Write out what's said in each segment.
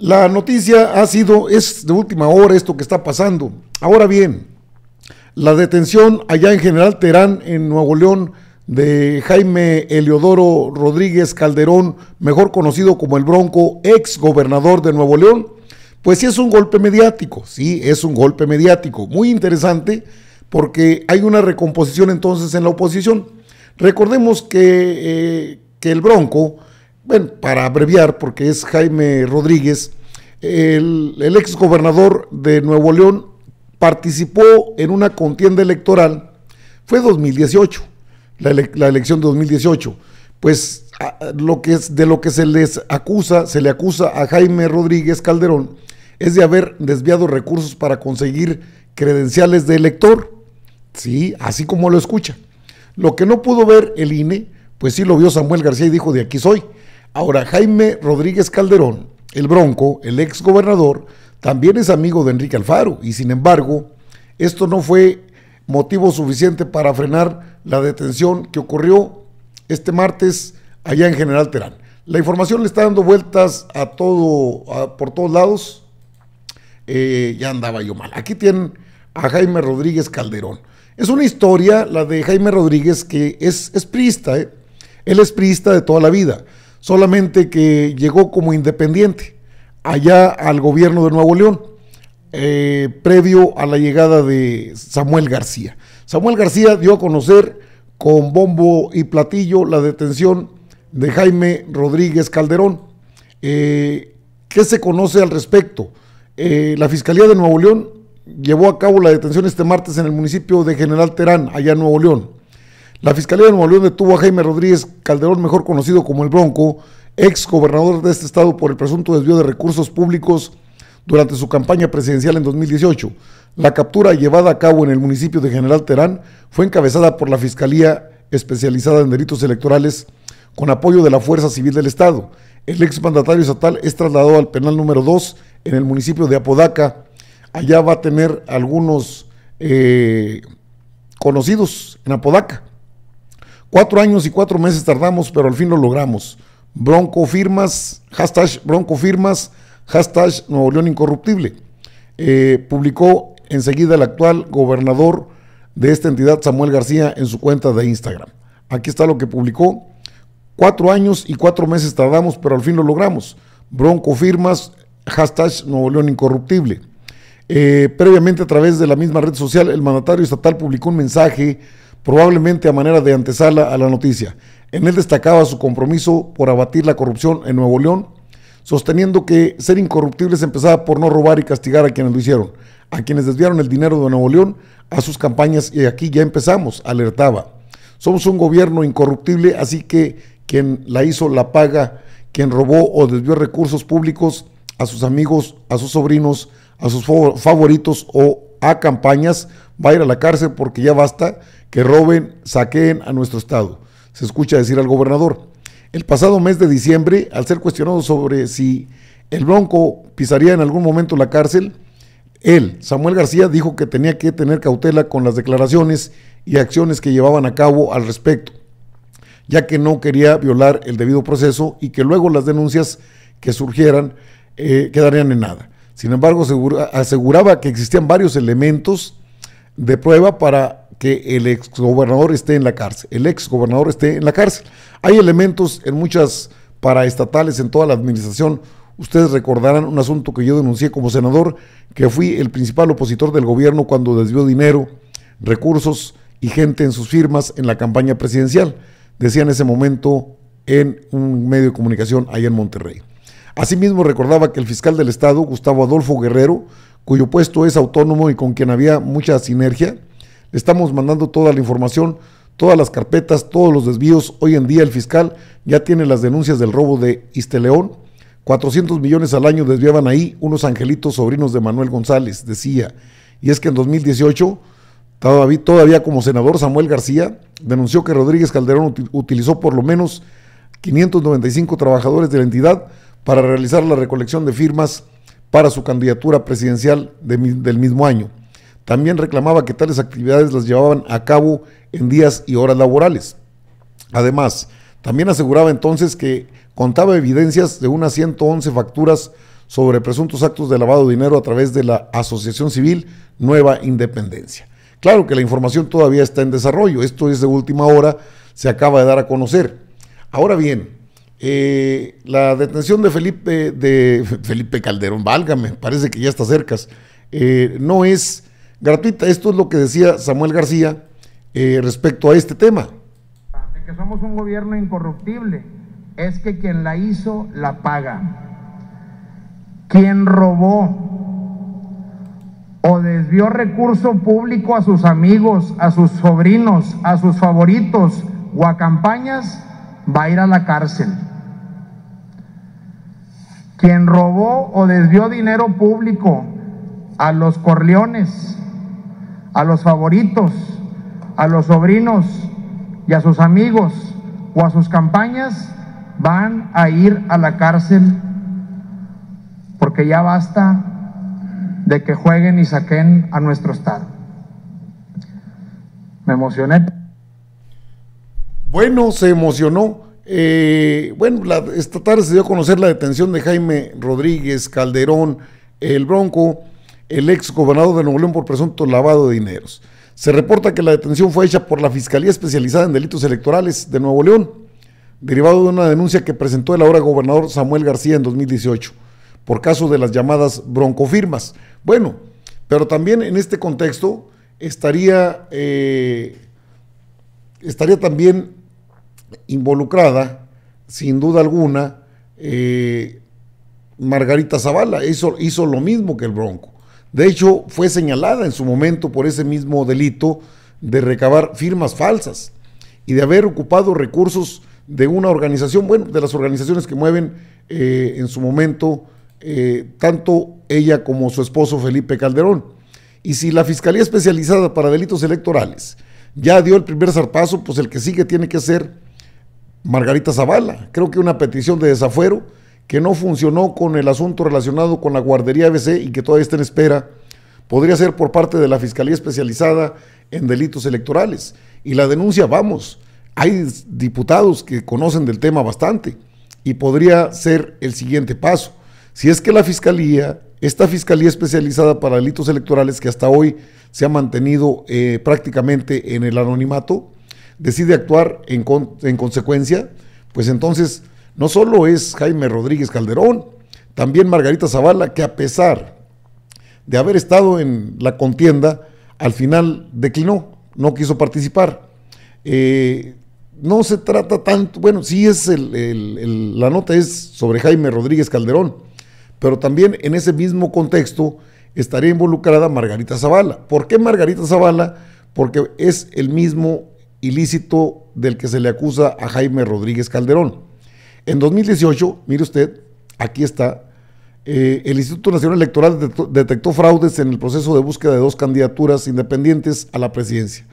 La noticia ha sido, es de última hora esto que está pasando. Ahora bien, la detención allá en General Terán, en Nuevo León, de Jaime Eliodoro Rodríguez Calderón, mejor conocido como el Bronco, ex gobernador de Nuevo León, pues sí es un golpe mediático, sí es un golpe mediático, muy interesante porque hay una recomposición entonces en la oposición. Recordemos que, eh, que el Bronco bueno, para abreviar, porque es Jaime Rodríguez, el, exgobernador ex de Nuevo León participó en una contienda electoral, fue 2018, la, elección de 2018. Pues lo que es, de lo que se les acusa, se le acusa a Jaime Rodríguez Calderón, es de haber desviado recursos para conseguir credenciales de elector. Sí, así como lo escucha. Lo que no pudo ver el INE, pues sí lo vio Samuel García y dijo, de aquí soy. Ahora, Jaime Rodríguez Calderón, el bronco, el ex gobernador, también es amigo de Enrique Alfaro y sin embargo, esto no fue motivo suficiente para frenar la detención que ocurrió este martes allá en General Terán. La información le está dando vueltas a todo, por todos lados. Eh, ya andaba yo mal. Aquí tienen a Jaime Rodríguez Calderón. Es una historia, la de Jaime Rodríguez, que es, es priista, ¿eh? él es priista de toda la vida solamente que llegó como independiente allá al gobierno de Nuevo León, eh, previo a la llegada de Samuel García. Samuel García dio a conocer con bombo y platillo la detención de Jaime Rodríguez Calderón. Eh, ¿Qué se conoce al respecto? Eh, la Fiscalía de Nuevo León llevó a cabo la detención este martes en el municipio de General Terán, allá en Nuevo León. La Fiscalía de Nuevo León detuvo a Jaime Rodríguez Calderón, mejor conocido como el Bronco, ex gobernador de este estado por el presunto desvío de recursos públicos durante su campaña presidencial en 2018. La captura llevada a cabo en el municipio de General Terán fue encabezada por la Fiscalía especializada en delitos electorales con apoyo de la Fuerza Civil del Estado. El ex mandatario estatal es trasladado al penal número 2 en el municipio de Apodaca. Allá va a tener algunos eh, conocidos en Apodaca. Cuatro años y cuatro meses tardamos, pero al fin lo logramos. Bronco firmas, hashtag Bronco firmas, hashtag Nuevo León Incorruptible. Eh, publicó enseguida el actual gobernador de esta entidad, Samuel García, en su cuenta de Instagram. Aquí está lo que publicó. Cuatro años y cuatro meses tardamos, pero al fin lo logramos. Bronco firmas, hashtag Nuevo León Incorruptible. Eh, previamente, a través de la misma red social, el mandatario estatal publicó un mensaje probablemente a manera de antesala a la noticia. En él destacaba su compromiso por abatir la corrupción en Nuevo León, sosteniendo que ser incorruptibles empezaba por no robar y castigar a quienes lo hicieron, a quienes desviaron el dinero de Nuevo León a sus campañas y aquí ya empezamos, alertaba. Somos un gobierno incorruptible, así que quien la hizo la paga, quien robó o desvió recursos públicos a sus amigos, a sus sobrinos, a sus favoritos o a campañas, va a ir a la cárcel porque ya basta que roben, saqueen a nuestro Estado, se escucha decir al gobernador. El pasado mes de diciembre, al ser cuestionado sobre si el Bronco pisaría en algún momento la cárcel, él, Samuel García, dijo que tenía que tener cautela con las declaraciones y acciones que llevaban a cabo al respecto, ya que no quería violar el debido proceso y que luego las denuncias que surgieran eh, quedarían en nada. Sin embargo, aseguraba que existían varios elementos de prueba para que el exgobernador esté en la cárcel, el exgobernador esté en la cárcel. Hay elementos en muchas paraestatales, en toda la administración. Ustedes recordarán un asunto que yo denuncié como senador, que fui el principal opositor del gobierno cuando desvió dinero, recursos y gente en sus firmas en la campaña presidencial, decía en ese momento en un medio de comunicación allá en Monterrey. Asimismo recordaba que el fiscal del Estado, Gustavo Adolfo Guerrero, cuyo puesto es autónomo y con quien había mucha sinergia, estamos mandando toda la información, todas las carpetas, todos los desvíos. Hoy en día el fiscal ya tiene las denuncias del robo de Isteleón. 400 millones al año desviaban ahí unos angelitos sobrinos de Manuel González, decía. Y es que en 2018, todavía, todavía como senador, Samuel García denunció que Rodríguez Calderón utilizó por lo menos 595 trabajadores de la entidad para realizar la recolección de firmas para su candidatura presidencial del mismo año. También reclamaba que tales actividades las llevaban a cabo en días y horas laborales. Además, también aseguraba entonces que contaba evidencias de unas 111 facturas sobre presuntos actos de lavado de dinero a través de la Asociación Civil Nueva Independencia. Claro que la información todavía está en desarrollo, esto es de última hora, se acaba de dar a conocer. Ahora bien, eh, la detención de Felipe, de Felipe Calderón, válgame, parece que ya está cerca, eh, no es gratuita. Esto es lo que decía Samuel García eh, respecto a este tema. De que somos un gobierno incorruptible, es que quien la hizo la paga. Quien robó o desvió recurso público a sus amigos, a sus sobrinos, a sus favoritos o a campañas, va a ir a la cárcel. Quien robó o desvió dinero público a los Corleones, a los favoritos, a los sobrinos y a sus amigos o a sus campañas, van a ir a la cárcel porque ya basta de que jueguen y saquen a nuestro Estado. Me emocioné. Bueno, se emocionó. Eh, bueno, esta tarde se dio a conocer la detención de Jaime Rodríguez Calderón, el Bronco, el ex gobernador de Nuevo León por presunto lavado de dineros. Se reporta que la detención fue hecha por la Fiscalía Especializada en Delitos Electorales de Nuevo León, derivado de una denuncia que presentó el ahora gobernador Samuel García en 2018, por caso de las llamadas broncofirmas. Bueno, pero también en este contexto estaría, eh, estaría también involucrada, sin duda alguna, eh, Margarita Zavala Eso hizo lo mismo que el Bronco de hecho, fue señalada en su momento por ese mismo delito de recabar firmas falsas y de haber ocupado recursos de una organización, bueno, de las organizaciones que mueven eh, en su momento eh, tanto ella como su esposo Felipe Calderón. Y si la Fiscalía Especializada para Delitos Electorales ya dio el primer zarpazo, pues el que sigue tiene que ser Margarita Zavala. Creo que una petición de desafuero que no funcionó con el asunto relacionado con la guardería ABC y que todavía está en espera, podría ser por parte de la Fiscalía Especializada en Delitos Electorales. Y la denuncia, vamos, hay diputados que conocen del tema bastante y podría ser el siguiente paso. Si es que la Fiscalía, esta Fiscalía Especializada para Delitos Electorales que hasta hoy se ha mantenido eh, prácticamente en el anonimato, decide actuar en, en consecuencia, pues entonces no solo es Jaime Rodríguez Calderón, también Margarita Zavala, que a pesar de haber estado en la contienda, al final declinó, no quiso participar. Eh, no se trata tanto, bueno, sí es la nota es sobre Jaime Rodríguez Calderón, pero también en ese mismo contexto estaría involucrada Margarita Zavala. ¿Por qué Margarita Zavala? Porque es el mismo ilícito del que se le acusa a Jaime Rodríguez Calderón. En 2018, mire usted, aquí está, eh, el Instituto Nacional Electoral detectó, fraudes en el proceso de búsqueda de dos candidaturas independientes a la presidencia,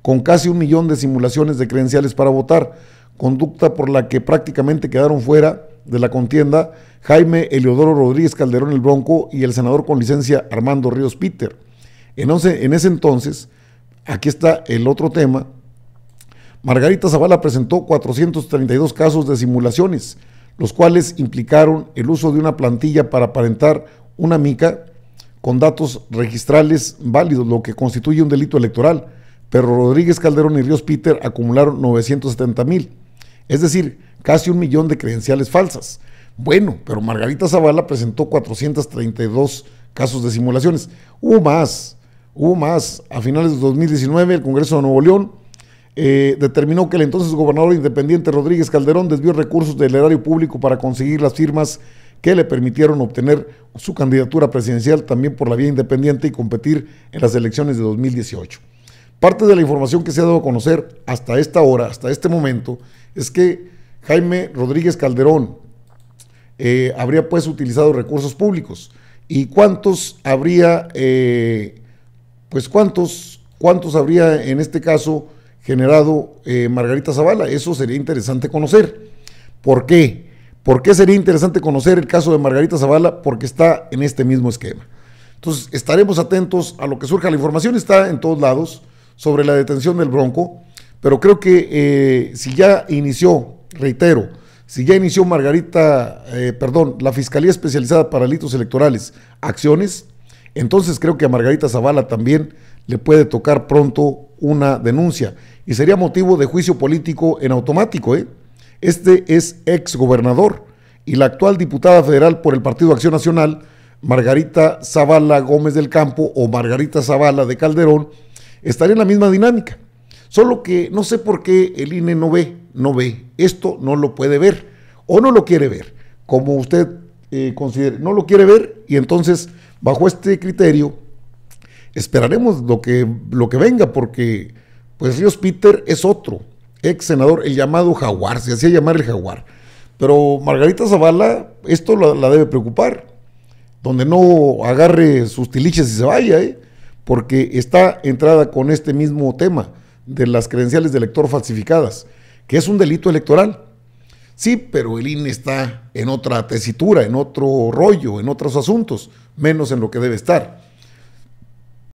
con casi un millón de simulaciones de credenciales para votar, conducta por la que prácticamente quedaron fuera de la contienda Jaime Eleodoro Rodríguez Calderón el Bronco y el senador con licencia Armando Ríos Peter. en ese entonces, aquí está el otro tema, Margarita Zavala presentó 432 casos de simulaciones, los cuales implicaron el uso de una plantilla para aparentar una mica con datos registrales válidos, lo que constituye un delito electoral. Pero Rodríguez Calderón y Ríos Peter acumularon 970 mil, es decir, casi un millón de credenciales falsas. Bueno, pero Margarita Zavala presentó 432 casos de simulaciones. Hubo más, hubo más. A finales de 2019, el Congreso de Nuevo León eh, determinó que el entonces gobernador independiente Rodríguez Calderón desvió recursos del erario público para conseguir las firmas que le permitieron obtener su candidatura presidencial también por la vía independiente y competir en las elecciones de 2018. Parte de la información que se ha dado a conocer hasta esta hora, hasta este momento, es que Jaime Rodríguez Calderón eh, habría pues utilizado recursos públicos y cuántos habría, eh, pues cuántos, cuántos habría en este caso generado eh, Margarita Zavala. Eso sería interesante conocer. ¿Por qué? ¿Por qué sería interesante conocer el caso de Margarita Zavala? Porque está en este mismo esquema. Entonces, estaremos atentos a lo que surja. La información está en todos lados sobre la detención del Bronco, pero creo que eh, si ya inició, reitero, si ya inició Margarita, eh, perdón, la Fiscalía Especializada para litos Electorales, acciones, entonces creo que a Margarita Zavala también le puede tocar pronto una denuncia y sería motivo de juicio político en automático. ¿eh? Este es ex gobernador y la actual diputada federal por el Partido Acción Nacional, Margarita Zavala Gómez del Campo o Margarita Zavala de Calderón, estaría en la misma dinámica. Solo que no sé por qué el INE no ve, no ve, esto no lo puede ver o no lo quiere ver, como usted eh, considere, no lo quiere ver y entonces Bajo este criterio, esperaremos lo que, lo que venga, porque pues Ríos Peter es otro, ex senador, el llamado jaguar, se hacía llamar el jaguar. Pero Margarita Zavala, esto la, debe preocupar, donde no agarre sus tiliches y se vaya, ¿eh? porque está entrada con este mismo tema de las credenciales de elector falsificadas, que es un delito electoral. Sí, pero el INE está en otra tesitura, en otro rollo, en otros asuntos, menos en lo que debe estar.